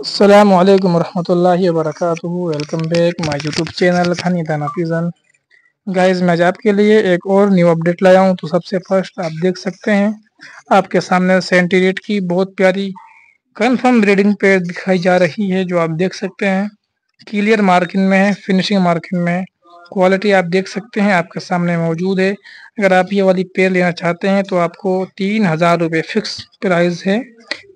असलम वरहमल वरक welcome back my YouTube channel खानी दाना फिजन गाइज मैं आज आपके लिए एक और न्यू अपडेट लाया हूँ तो सबसे फर्स्ट आप देख सकते हैं आपके सामने सेंटीरेट की बहुत प्यारी कन्फर्म ब्रीडिंग पेयर दिखाई जा रही है जो आप देख सकते हैं क्लियर मार्किंग में है फिनिशिंग मार्किंग में है क्वालिटी आप देख सकते हैं आपके सामने मौजूद है अगर आप ये वाली पेयर लेना चाहते हैं तो आपको तीन हज़ार रुपये फिक्स प्राइस है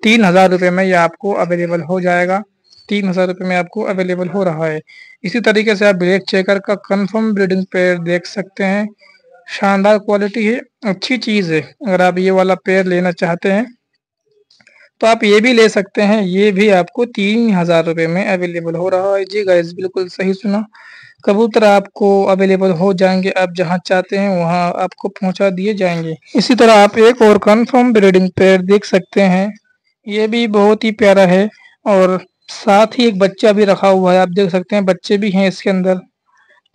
तीन हज़ार रुपये में ये आपको अवेलेबल हो जाएगा तीन हज़ार रुपये में आपको अवेलेबल हो रहा है इसी तरीके से आप ब्रेक चेकर का कन्फर्म ब्रीडिंग पेयर देख सकते हैं शानदार क्वालिटी है अच्छी चीज़ है अगर आप ये वाला पेयर लेना चाहते हैं तो आप ये भी ले सकते हैं ये भी आपको तीन हजार रुपये में अवेलेबल हो रहा है जी गाइज बिल्कुल सही सुना कबूतर आपको अवेलेबल हो जाएंगे आप जहां चाहते हैं वहां आपको पहुंचा दिए जाएंगे इसी तरह आप एक और कन्फर्म ब्रीडिंग पेयर देख सकते हैं ये भी बहुत ही प्यारा है और साथ ही एक बच्चा भी रखा हुआ है आप देख सकते हैं बच्चे भी हैं इसके अंदर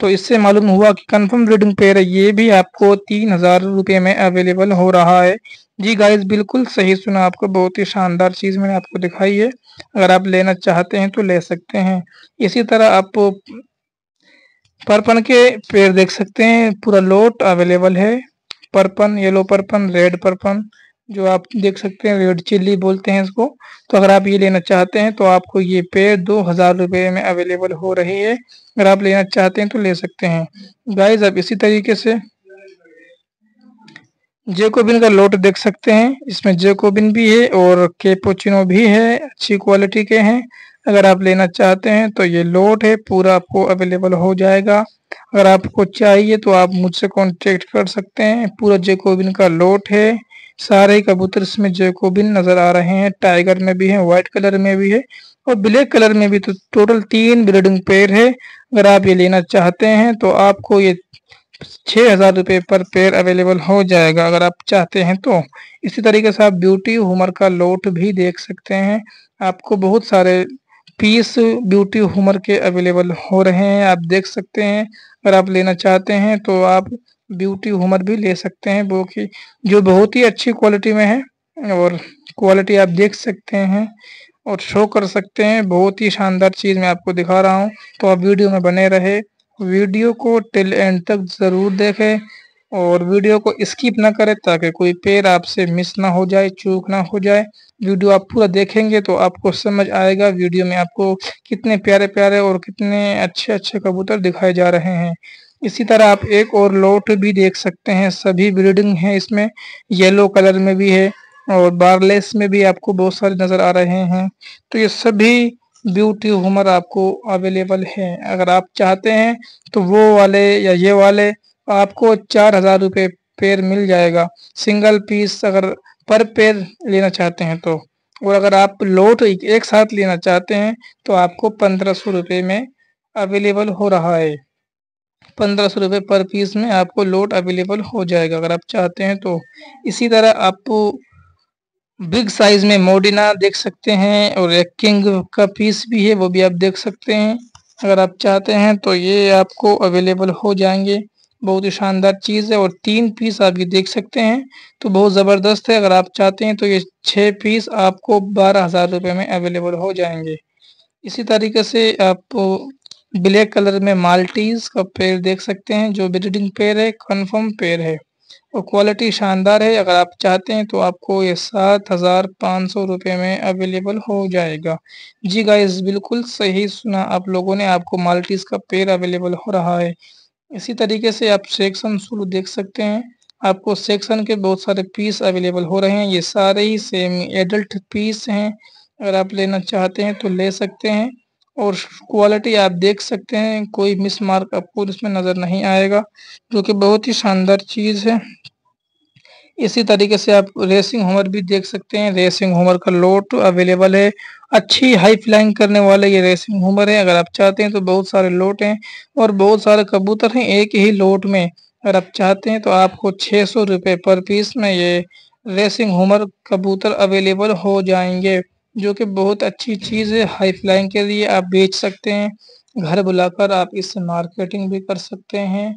तो इससे मालूम हुआ कि कंफर्म रीडिंग पेयर ये भी आपको तीन हजार रुपये में अवेलेबल हो रहा है जी गाइस बिल्कुल सही सुना आपको बहुत ही शानदार चीज़ मैंने आपको दिखाई है अगर आप लेना चाहते हैं तो ले सकते हैं इसी तरह आप पर्पन के पेड़ देख सकते हैं पूरा लोट अवेलेबल है पर्पन येलो पर्पन रेड पर्पन जो आप देख सकते हैं रेड चिल्ली बोलते हैं इसको तो अगर आप ये लेना चाहते हैं तो आपको ये पेड़ दो हज़ार रुपये में अवेलेबल हो रही है अगर आप लेना चाहते हैं तो ले सकते हैं गाइस आप इसी तरीके से जेकोबिन का लोट देख सकते हैं इसमें जेकोबिन भी है और केपोचिनो भी है अच्छी क्वालिटी के हैं अगर आप लेना चाहते हैं तो ये लोट है पूरा आपको अवेलेबल हो जाएगा अगर आपको चाहिए तो आप मुझसे कॉन्टेक्ट कर सकते हैं पूरा जेकोबिन का लोट है सारे कबूतर इसमें जेकोबिन नजर आ रहे हैं टाइगर में भी है व्हाइट कलर में भी है और ब्लैक कलर में भी तो टोटल तीन ब्रीडिंग पेयर है अगर आप ये लेना चाहते हैं तो आपको ये छः हज़ार रुपये पर पेयर अवेलेबल हो जाएगा अगर आप चाहते हैं तो इसी तरीके से आप ब्यूटी हुमर का लोट भी देख सकते हैं आपको बहुत सारे पीस ब्यूटी हुमर के अवेलेबल हो रहे हैं आप देख सकते हैं अगर आप लेना चाहते हैं तो आप ब्यूटी हुमर भी ले सकते हैं वो कि जो बहुत ही अच्छी क्वालिटी में है और क्वालिटी आप देख सकते हैं और शो कर सकते हैं बहुत ही शानदार चीज़ मैं आपको दिखा रहा हूँ तो आप वीडियो में बने रहे वीडियो को टिल एंड तक ज़रूर देखें और वीडियो को स्किप ना करें ताकि कोई पेड़ आपसे मिस ना हो जाए चूक ना हो जाए वीडियो आप पूरा देखेंगे तो आपको समझ आएगा वीडियो में आपको कितने प्यारे प्यारे और कितने अच्छे अच्छे कबूतर दिखाए जा रहे हैं इसी तरह आप एक और लोट भी देख सकते हैं सभी ब्रीडिंग है इसमें येलो कलर में भी है और बारलेस में भी आपको बहुत सारे नज़र आ रहे हैं तो ये सभी ब्यूटी हुमर आपको अवेलेबल है अगर आप चाहते हैं तो वो वाले या ये वाले आपको चार हज़ार रुपये पेड़ मिल जाएगा सिंगल पीस अगर पर पेड़ लेना चाहते हैं तो और अगर आप लोट एक साथ लेना चाहते हैं तो आपको पंद्रह सौ रुपये में अवेलेबल हो रहा है पंद्रह सौ रुपये पर पीस में आपको लोट अवेलेबल हो जाएगा अगर आप चाहते हैं तो इसी तरह आप बिग साइज में मोडिना देख सकते हैं और एक किंग का पीस भी है वो भी आप देख सकते हैं अगर आप चाहते हैं तो ये आपको अवेलेबल हो जाएंगे बहुत ही शानदार चीज़ है और तीन पीस आप ये देख सकते हैं तो बहुत ज़बरदस्त है अगर आप चाहते हैं तो ये छः पीस आपको बारह हज़ार रुपये में अवेलेबल हो जाएंगे इसी तरीके से आप ब्लैक कलर में माल्टीज का पेड़ देख सकते हैं जो ब्रीडिंग पेड़ है कन्फर्म पेड़ है और क्वालिटी शानदार है अगर आप चाहते हैं तो आपको ये सात हज़ार पाँच सौ रुपये में अवेलेबल हो जाएगा जी गाइस बिल्कुल सही सुना आप लोगों ने आपको माल्टीज का पेड़ अवेलेबल हो रहा है इसी तरीके से आप सेक्शन शुरू देख सकते हैं आपको सेक्शन के बहुत सारे पीस अवेलेबल हो रहे हैं ये सारे ही सेम एडल्ट पीस हैं अगर आप लेना चाहते हैं तो ले सकते हैं और क्वालिटी आप देख सकते हैं कोई मिस मार्क आपको इसमें नज़र नहीं आएगा जो कि बहुत ही शानदार चीज़ है इसी तरीके से आप रेसिंग होमर भी देख सकते हैं रेसिंग होमर का लोट अवेलेबल है अच्छी हाई फ्लाइंग करने वाले ये रेसिंग होमर है अगर आप चाहते हैं तो बहुत सारे लोट हैं और बहुत सारे कबूतर हैं एक ही लोट में अगर आप चाहते हैं तो आपको छः सौ रुपये पर पीस में ये रेसिंग होमर कबूतर अवेलेबल हो जाएंगे जो कि बहुत अच्छी चीज़ है हाई फ्लाइंग के लिए आप बेच सकते हैं घर बुलाकर आप इससे मार्केटिंग भी कर सकते हैं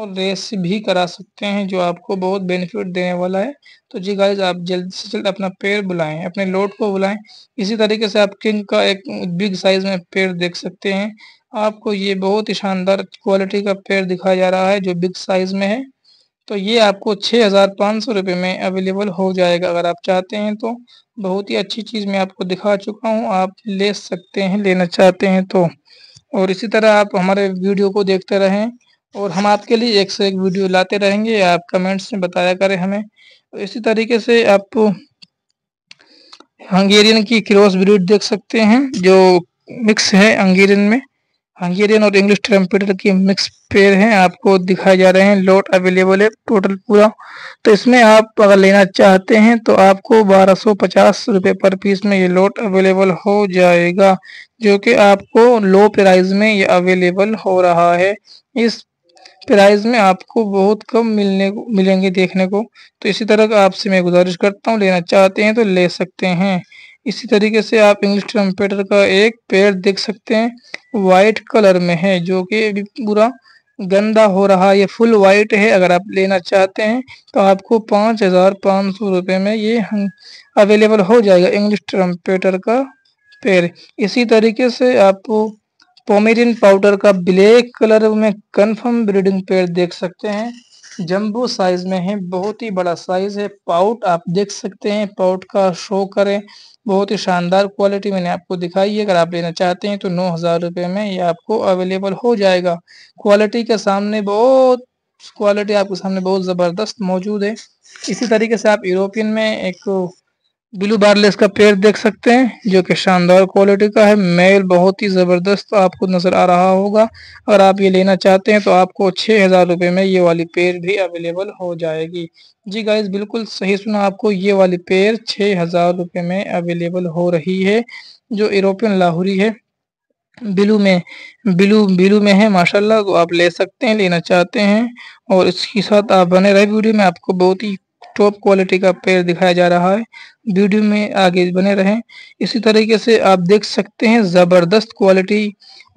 और रेस भी करा सकते हैं जो आपको बहुत बेनिफिट देने वाला है तो जी गाइज आप जल्द से जल्द अपना पेड़ बुलाएं अपने लोड को बुलाएं इसी तरीके से आप किंग का एक बिग साइज में पेड़ देख सकते हैं आपको ये बहुत ही शानदार क्वालिटी का पेड़ दिखाया जा रहा है जो बिग साइज में है तो ये आपको छः हज़ार पाँच सौ रुपये में अवेलेबल हो जाएगा अगर आप चाहते हैं तो बहुत ही अच्छी चीज़ मैं आपको दिखा चुका हूँ आप ले सकते हैं लेना चाहते हैं तो और इसी तरह आप हमारे वीडियो को देखते रहें और हम आपके लिए एक से एक वीडियो लाते रहेंगे आप कमेंट्स में बताया करें हमें इसी तरीके से आप हंगेरियन की क्रॉस ब्रीड देख सकते हैं जो मिक्स है अंगेरियन में हंगेरियन हाँ, और इंग्लिश ट्रम्पेटर की मिक्स पेयर हैं आपको दिखाए जा रहे हैं लोट अवेलेबल है टोटल पूरा तो इसमें आप अगर लेना चाहते हैं तो आपको बारह सौ पचास रुपये पर पीस में ये लोट अवेलेबल हो जाएगा जो कि आपको लो प्राइस में ये अवेलेबल हो रहा है इस प्राइस में आपको बहुत कम मिलने को मिलेंगे देखने को तो इसी तरह आपसे मैं गुजारिश करता हूँ लेना चाहते हैं तो ले सकते हैं इसी तरीके से आप इंग्लिश ट्रम्पेटर का एक पेड़ देख सकते हैं वाइट कलर में है जो कि अभी पूरा गंदा हो रहा है ये फुल वाइट है अगर आप लेना चाहते हैं तो आपको पाँच हज़ार पाँच सौ रुपये में ये अवेलेबल हो जाएगा इंग्लिश ट्रम्पेटर का पेड़ इसी तरीके से आपको पोमेरियन पाउडर का ब्लैक कलर में कन्फर्म ब्रीडिंग पेड़ देख सकते हैं जंबो साइज में है बहुत ही बड़ा साइज है पाउट आप देख सकते हैं पाउट का शो करें बहुत ही शानदार क्वालिटी मैंने आपको दिखाई है अगर आप लेना चाहते हैं तो नौ हज़ार रुपये में ये आपको अवेलेबल हो जाएगा क्वालिटी के सामने बहुत क्वालिटी आपके सामने बहुत ज़बरदस्त मौजूद है इसी तरीके से आप यूरोपियन में एक ब्लू बार्लेस का पेयर देख सकते हैं जो कि शानदार क्वालिटी का है मेल बहुत ही ज़बरदस्त आपको नज़र आ रहा होगा अगर आप ये लेना चाहते हैं तो आपको छः हज़ार रुपये में ये वाली पेयर भी अवेलेबल हो जाएगी जी गाइस बिल्कुल सही सुना आपको ये वाली पेयर छः हज़ार रुपये में अवेलेबल हो रही है जो यूरोपियन लाहौरी है ब्लू में ब्लू ब्लू में है माशाल्लाह तो आप ले सकते हैं लेना चाहते हैं और इसके साथ आप बने रहे वीडियो में आपको बहुत ही टॉप क्वालिटी का पेड़ दिखाया जा रहा है वीडियो में आगे बने रहें इसी तरीके से आप देख सकते हैं ज़बरदस्त क्वालिटी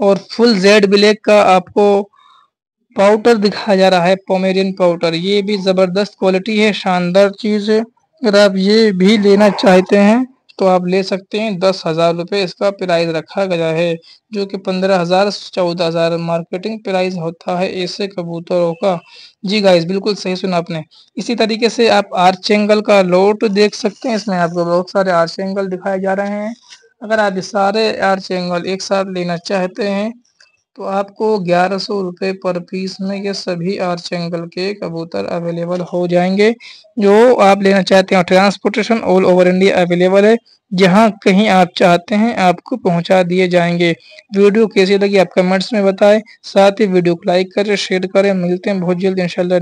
और फुल जेड ब्लैक का आपको पाउडर दिखाया जा रहा है पोमेरियन पाउडर ये भी ज़बरदस्त क्वालिटी है शानदार चीज़ है अगर आप ये भी लेना चाहते हैं तो आप ले सकते हैं दस हज़ार रुपये इसका प्राइस रखा गया है जो कि पंद्रह हज़ार चौदह हज़ार मार्केटिंग प्राइस होता है ऐसे कबूतरों का जी गाइस बिल्कुल सही सुना आपने इसी तरीके से आप आर्च एंगल का लोट देख सकते हैं इसमें आपको बहुत सारे आर्च एंगल दिखाए जा रहे हैं अगर आप सारे आर्च एंगल एक साथ लेना चाहते हैं तो आपको ग्यारह सौ रुपये पर पीस में ये सभी आर्च एंगल के कबूतर अवेलेबल हो जाएंगे जो आप लेना चाहते हैं transportation all over India available है जहां कहीं आप चाहते हैं आपको पहुंचा दिए जाएंगे वीडियो कैसी लगी आप कमेंट्स में बताएं साथ ही वीडियो को लाइक करें शेयर करें मिलते हैं बहुत जल्द इनशाला